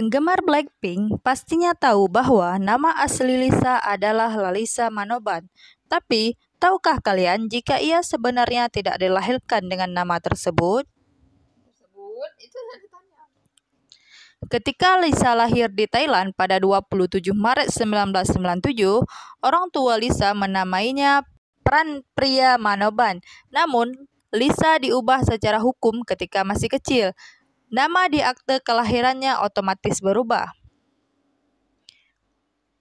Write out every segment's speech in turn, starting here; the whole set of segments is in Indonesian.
Penggemar Blackpink pastinya tahu bahwa nama asli Lisa adalah Lalisa Manoban. Tapi, tahukah kalian jika ia sebenarnya tidak dilahirkan dengan nama tersebut? Ketika Lisa lahir di Thailand pada 27 Maret 1997, orang tua Lisa menamainya Pran Priya Manoban. Namun, Lisa diubah secara hukum ketika masih kecil nama di akte kelahirannya otomatis berubah.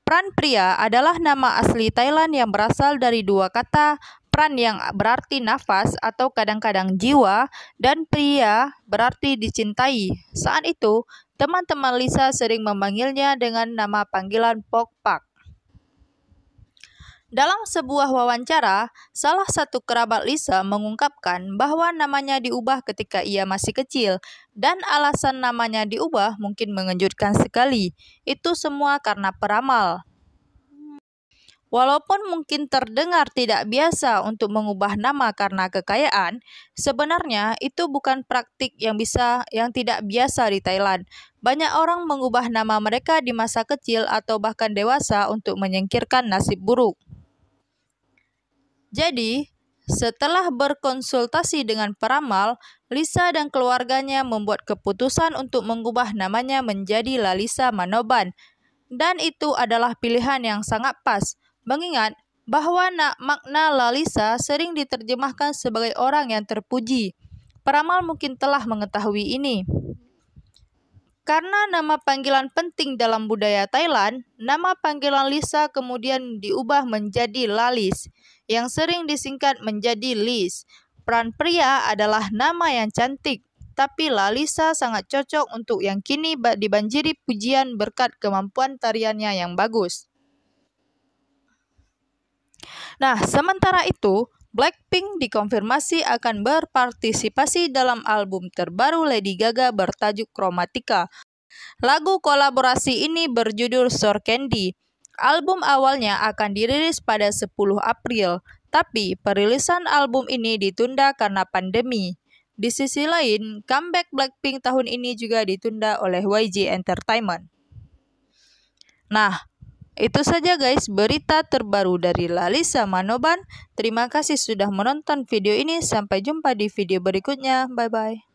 Pran pria adalah nama asli Thailand yang berasal dari dua kata pran yang berarti nafas atau kadang-kadang jiwa dan pria berarti dicintai. Saat itu, teman-teman Lisa sering memanggilnya dengan nama panggilan Pok Pak. Dalam sebuah wawancara, salah satu kerabat Lisa mengungkapkan bahwa namanya diubah ketika ia masih kecil dan alasan namanya diubah mungkin mengejutkan sekali. Itu semua karena peramal. Walaupun mungkin terdengar tidak biasa untuk mengubah nama karena kekayaan, sebenarnya itu bukan praktik yang bisa yang tidak biasa di Thailand. Banyak orang mengubah nama mereka di masa kecil atau bahkan dewasa untuk menyingkirkan nasib buruk. Jadi, setelah berkonsultasi dengan peramal, Lisa dan keluarganya membuat keputusan untuk mengubah namanya menjadi Lalisa Manoban. Dan itu adalah pilihan yang sangat pas, mengingat bahwa makna Lalisa sering diterjemahkan sebagai orang yang terpuji. Peramal mungkin telah mengetahui ini. Karena nama panggilan penting dalam budaya Thailand, nama panggilan Lisa kemudian diubah menjadi Lalis yang sering disingkat menjadi Liz. Peran pria adalah nama yang cantik, tapi Lalisa sangat cocok untuk yang kini dibanjiri pujian berkat kemampuan tariannya yang bagus. Nah, sementara itu, Blackpink dikonfirmasi akan berpartisipasi dalam album terbaru Lady Gaga bertajuk Chromatica. Lagu kolaborasi ini berjudul Sor Candy album awalnya akan dirilis pada 10 April, tapi perilisan album ini ditunda karena pandemi. Di sisi lain, comeback Blackpink tahun ini juga ditunda oleh YG Entertainment. Nah, itu saja guys berita terbaru dari Lalisa Manoban. Terima kasih sudah menonton video ini. Sampai jumpa di video berikutnya. Bye-bye.